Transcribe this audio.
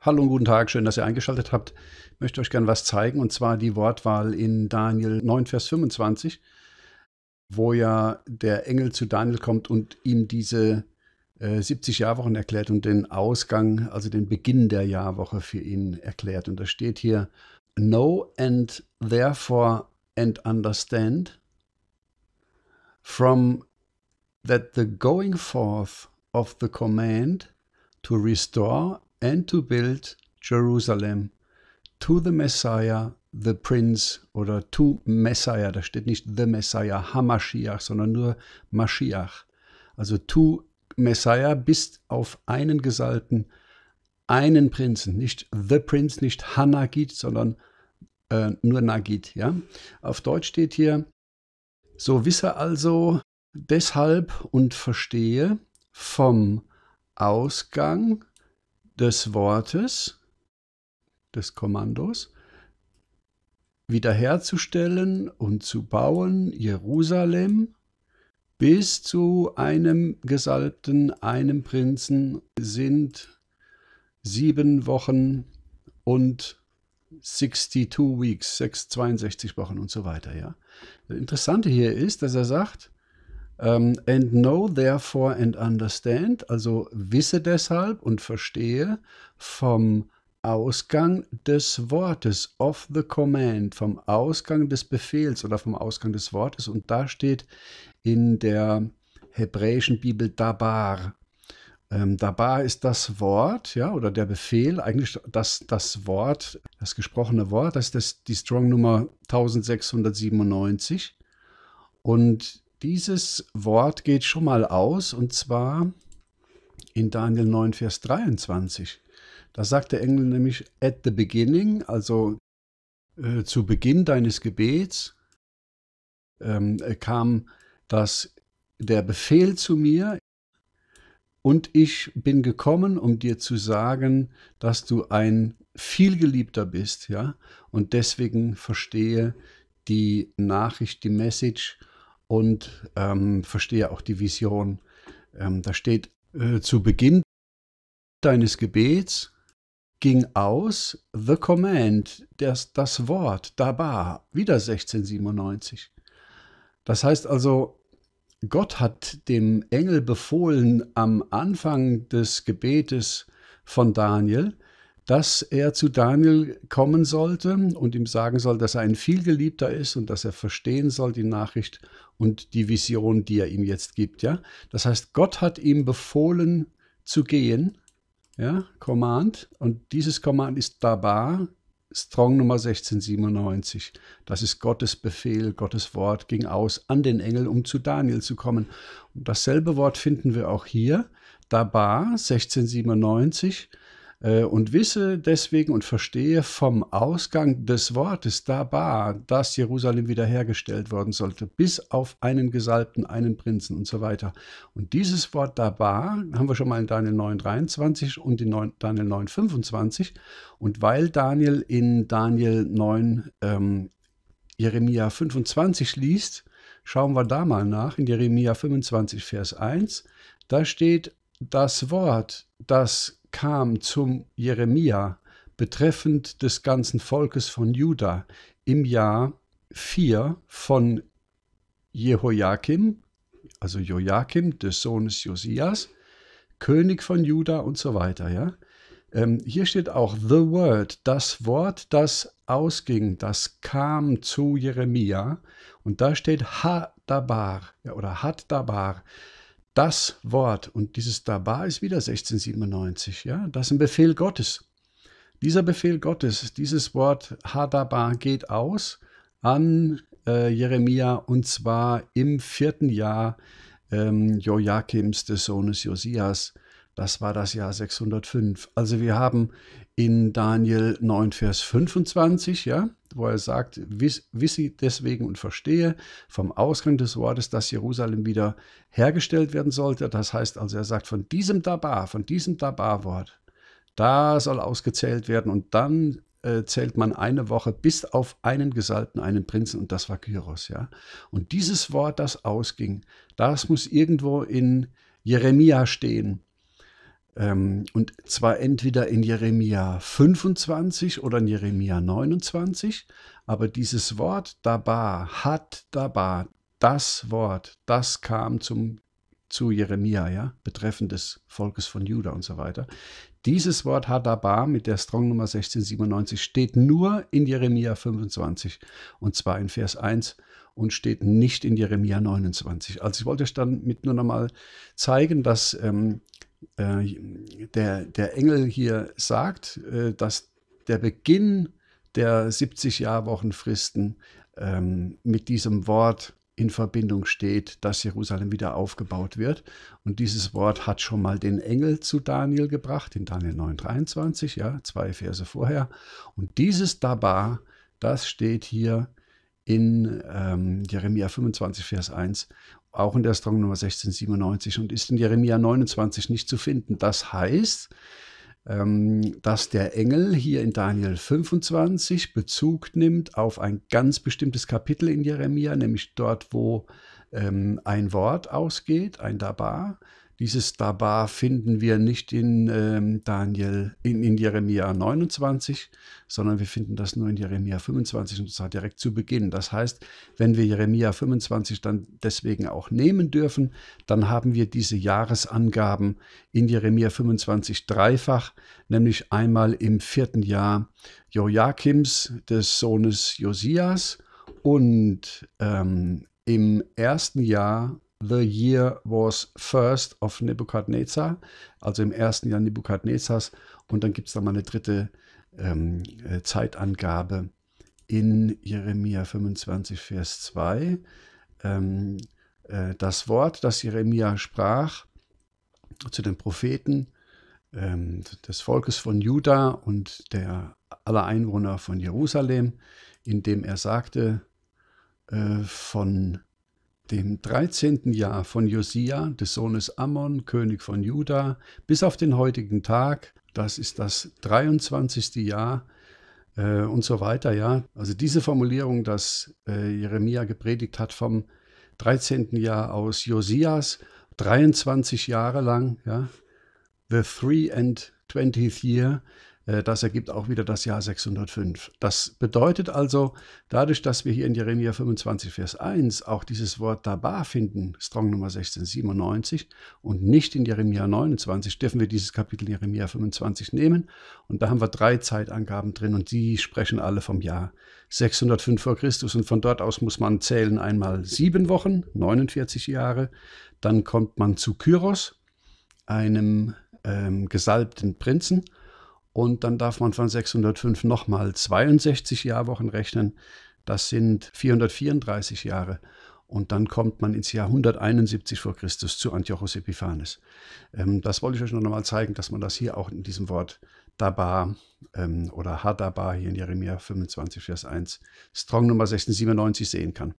Hallo und guten Tag, schön, dass ihr eingeschaltet habt. Ich möchte euch gern was zeigen und zwar die Wortwahl in Daniel 9, Vers 25, wo ja der Engel zu Daniel kommt und ihm diese äh, 70 Jahrwochen erklärt und den Ausgang, also den Beginn der Jahrwoche für ihn erklärt. Und da steht hier: Know and therefore and understand from that the going forth of the command to restore and to build Jerusalem to the Messiah, the Prince oder to Messiah. Da steht nicht the Messiah, Hamashiach, sondern nur Mashiach. Also to Messiah bis auf einen Gesalten, einen Prinzen, nicht the Prince, nicht Hanagit, sondern äh, nur Nagit. Ja? Auf Deutsch steht hier, so wisse also deshalb und verstehe vom Ausgang des Wortes, des Kommandos, wiederherzustellen und zu bauen, Jerusalem, bis zu einem Gesalbten, einem Prinzen sind sieben Wochen und 62 Weeks, 62 Wochen und so weiter. Ja. Das Interessante hier ist, dass er sagt, um, ähm, and know therefore and understand, also wisse deshalb und verstehe vom Ausgang des Wortes, of the command, vom Ausgang des Befehls oder vom Ausgang des Wortes. Und da steht in der hebräischen Bibel Dabar. Ähm, Dabar ist das Wort, ja, oder der Befehl, eigentlich das, das Wort, das gesprochene Wort, das ist das, die Strong Nummer 1697. Und dieses Wort geht schon mal aus und zwar in Daniel 9, Vers 23. Da sagt der Engel nämlich, at the beginning, also äh, zu Beginn deines Gebets, ähm, kam das, der Befehl zu mir und ich bin gekommen, um dir zu sagen, dass du ein vielgeliebter bist, ja, und deswegen verstehe die Nachricht, die Message und ähm, verstehe auch die Vision. Ähm, da steht, äh, zu Beginn deines Gebets ging aus the command, das, das Wort, Dabar, wieder 1697. Das heißt also, Gott hat dem Engel befohlen, am Anfang des Gebetes von Daniel, dass er zu Daniel kommen sollte und ihm sagen soll, dass er ein vielgeliebter ist und dass er verstehen soll die Nachricht und die Vision, die er ihm jetzt gibt. Ja? Das heißt, Gott hat ihm befohlen zu gehen, ja? Command, und dieses Command ist Daba, Strong Nummer 1697. Das ist Gottes Befehl, Gottes Wort ging aus an den Engel, um zu Daniel zu kommen. Und dasselbe Wort finden wir auch hier, Daba 1697 äh, und wisse deswegen und verstehe vom Ausgang des Wortes Daba, dass Jerusalem wiederhergestellt worden sollte, bis auf einen Gesalbten, einen Prinzen und so weiter. Und dieses Wort Daba haben wir schon mal in Daniel 9,23 und in 9, Daniel 9,25. Und weil Daniel in Daniel 9 ähm, Jeremia 25 liest, schauen wir da mal nach in Jeremia 25, Vers 1. Da steht, das Wort, das kam zum Jeremia betreffend des ganzen Volkes von Juda im Jahr 4 von Jehoiakim, also Joachim, des Sohnes Josias, König von Juda und so weiter. Ja? Ähm, hier steht auch The Word, das Wort, das ausging, das kam zu Jeremia. Und da steht Hadabar ja, oder hat das Wort, und dieses Daba ist wieder 1697, ja, das ist ein Befehl Gottes. Dieser Befehl Gottes, dieses Wort Hadaba geht aus an äh, Jeremia und zwar im vierten Jahr ähm, Joachims, des Sohnes Josias, das war das Jahr 605. Also wir haben in Daniel 9, Vers 25, ja, wo er sagt, wiss, wissi deswegen und verstehe vom Ausgang des Wortes, dass Jerusalem wieder hergestellt werden sollte. Das heißt also, er sagt, von diesem Dabar, von diesem Dabar-Wort, da soll ausgezählt werden und dann äh, zählt man eine Woche bis auf einen Gesalten, einen Prinzen und das war Kyros, ja. Und dieses Wort, das ausging, das muss irgendwo in Jeremia stehen ähm, und zwar entweder in Jeremia 25 oder in Jeremia 29. Aber dieses Wort Dabar, hat Dabar, das Wort, das kam zum, zu Jeremia, ja, betreffend des Volkes von Juda und so weiter. Dieses Wort hat Hadabar mit der Strong Nummer 1697 steht nur in Jeremia 25 und zwar in Vers 1 und steht nicht in Jeremia 29. Also ich wollte euch dann mit nur nochmal zeigen, dass ähm, äh, der, der Engel hier sagt, äh, dass der Beginn der 70-Jahr-Wochenfristen ähm, mit diesem Wort in Verbindung steht, dass Jerusalem wieder aufgebaut wird. Und dieses Wort hat schon mal den Engel zu Daniel gebracht, in Daniel 9,23, ja, zwei Verse vorher. Und dieses Daba, das steht hier in ähm, Jeremia 25, Vers 1 auch in der Strong Nummer 1697 und ist in Jeremia 29 nicht zu finden. Das heißt, ähm, dass der Engel hier in Daniel 25 Bezug nimmt auf ein ganz bestimmtes Kapitel in Jeremia, nämlich dort, wo ähm, ein Wort ausgeht, ein Dabar, dieses Daba finden wir nicht in ähm, Daniel, in, in Jeremia 29, sondern wir finden das nur in Jeremia 25 und zwar direkt zu Beginn. Das heißt, wenn wir Jeremia 25 dann deswegen auch nehmen dürfen, dann haben wir diese Jahresangaben in Jeremia 25 dreifach, nämlich einmal im vierten Jahr Joachims, des Sohnes Josias, und ähm, im ersten Jahr The Year Was First of Nebuchadnezzar, also im ersten Jahr Nebukadnezars. Und dann gibt es da mal eine dritte ähm, äh, Zeitangabe in Jeremia 25, Vers 2. Ähm, äh, das Wort, das Jeremia sprach zu den Propheten ähm, des Volkes von Juda und der aller Einwohner von Jerusalem, indem er sagte, äh, von dem 13. Jahr von Josia, des Sohnes Ammon, König von Juda, bis auf den heutigen Tag, das ist das 23. Jahr äh, und so weiter, ja. Also diese Formulierung, dass äh, Jeremia gepredigt hat vom 13. Jahr aus Josias, 23 Jahre lang, ja, the three and twentieth year, äh, das ergibt auch wieder das Jahr 605. Das bedeutet also, dadurch, dass wir hier in Jeremia 25, Vers 1 auch dieses Wort Tabar finden, Strong Nummer 1697, und nicht in Jeremia 29, dürfen wir dieses Kapitel Jeremia 25 nehmen. Und da haben wir drei Zeitangaben drin und die sprechen alle vom Jahr 605 vor Christus. Und von dort aus muss man zählen einmal sieben Wochen, 49 Jahre. Dann kommt man zu Kyros, einem ähm, gesalbten Prinzen und dann darf man von 605 nochmal 62 Jahrwochen rechnen. Das sind 434 Jahre. Und dann kommt man ins Jahr 171 vor Christus zu Antiochos Epiphanes. Ähm, das wollte ich euch noch einmal zeigen, dass man das hier auch in diesem Wort Dabar ähm, oder Hadaba hier in Jeremia 25, Vers 1, Strong Nummer 1697 sehen kann.